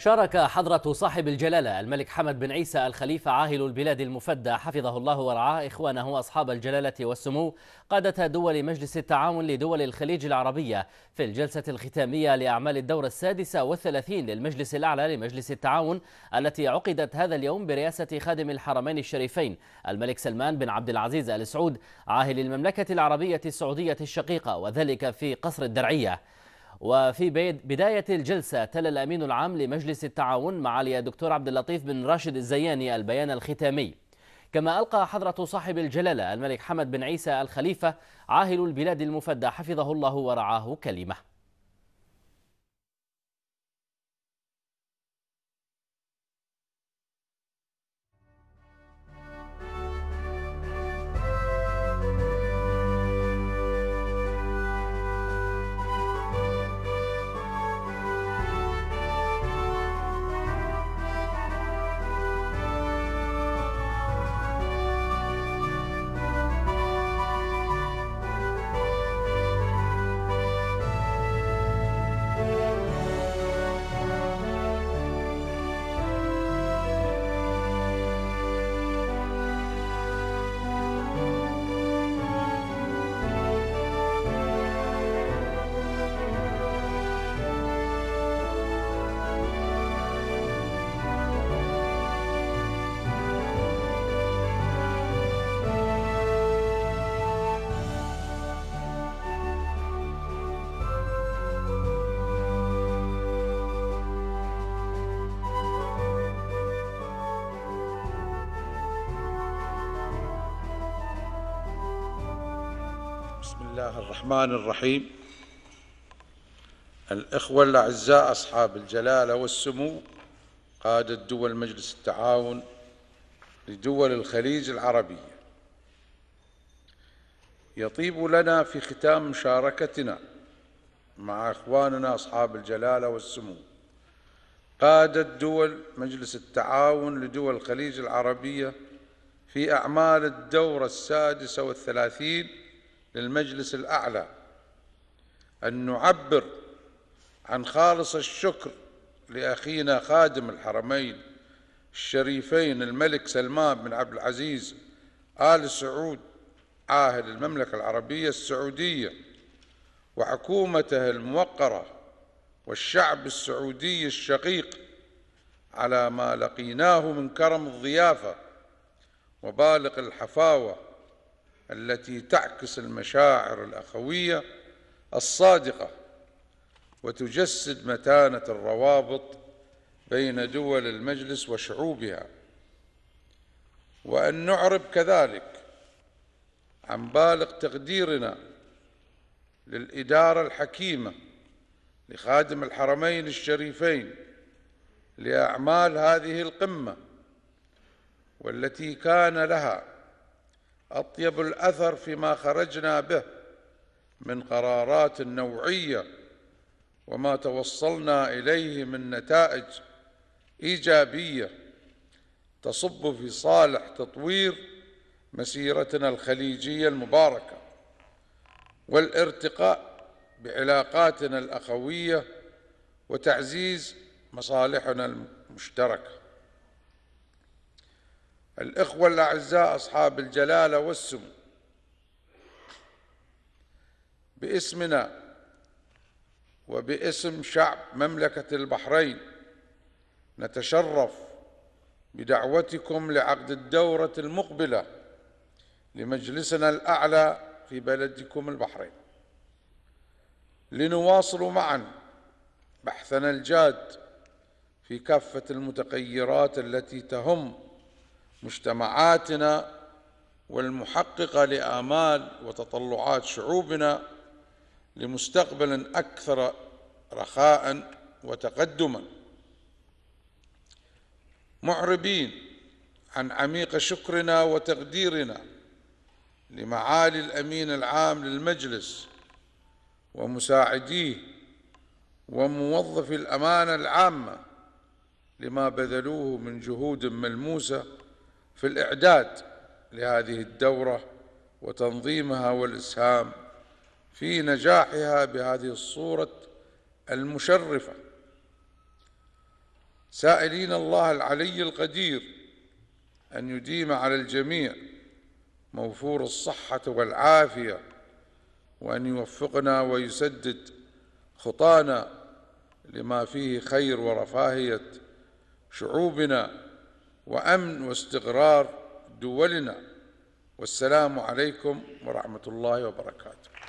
شارك حضرة صاحب الجلالة الملك حمد بن عيسى الخليفة عاهل البلاد المفدى حفظه الله ورعاه إخوانه أصحاب الجلالة والسمو قادة دول مجلس التعاون لدول الخليج العربية في الجلسة الختامية لأعمال الدورة السادسة والثلاثين للمجلس الأعلى لمجلس التعاون التي عقدت هذا اليوم برئاسة خادم الحرمين الشريفين الملك سلمان بن عبد العزيز آل سعود عاهل المملكة العربية السعودية الشقيقة وذلك في قصر الدرعية وفي بداية الجلسة تلا الأمين العام لمجلس التعاون معالي الدكتور عبد اللطيف بن راشد الزياني البيان الختامي كما ألقى حضرة صاحب الجلالة الملك حمد بن عيسى الخليفة عاهل البلاد المفدى حفظه الله ورعاه كلمة بسم الله الرحمن الرحيم الإخوة الأعزاء أصحاب الجلالة والسمو قادة دول مجلس التعاون لدول الخليج العربية يطيب لنا في ختام مشاركتنا مع إخواننا أصحاب الجلالة والسمو قادة دول مجلس التعاون لدول الخليج العربية في أعمال الدورة السادسة والثلاثين للمجلس الأعلى أن نعبر عن خالص الشكر لأخينا خادم الحرمين الشريفين الملك سلمان بن عبد العزيز آل سعود عاهل المملكة العربية السعودية وحكومته الموقرة والشعب السعودي الشقيق على ما لقيناه من كرم الضيافة وبالغ الحفاوة التي تعكس المشاعر الأخوية الصادقة وتجسد متانة الروابط بين دول المجلس وشعوبها وأن نعرب كذلك عن بالغ تقديرنا للإدارة الحكيمة لخادم الحرمين الشريفين لأعمال هذه القمة والتي كان لها أطيب الأثر فيما خرجنا به من قرارات نوعية وما توصلنا إليه من نتائج إيجابية تصب في صالح تطوير مسيرتنا الخليجية المباركة والارتقاء بعلاقاتنا الأخوية وتعزيز مصالحنا المشتركه الإخوة الأعزاء أصحاب الجلالة والسمو باسمنا وباسم شعب مملكة البحرين نتشرف بدعوتكم لعقد الدورة المقبلة لمجلسنا الأعلى في بلدكم البحرين لنواصل معا بحثنا الجاد في كافة المتغيرات التي تهم مجتمعاتنا والمحققة لآمال وتطلعات شعوبنا لمستقبل أكثر رخاء وتقدما معربين عن عميق شكرنا وتقديرنا لمعالي الأمين العام للمجلس ومساعديه وموظفي الأمانة العامة لما بذلوه من جهود ملموسة في الإعداد لهذه الدورة وتنظيمها والإسهام في نجاحها بهذه الصورة المشرفة سائلين الله العلي القدير أن يديم على الجميع موفور الصحة والعافية وأن يوفقنا ويسدد خطانا لما فيه خير ورفاهية شعوبنا وأمن واستقرار دولنا والسلام عليكم ورحمة الله وبركاته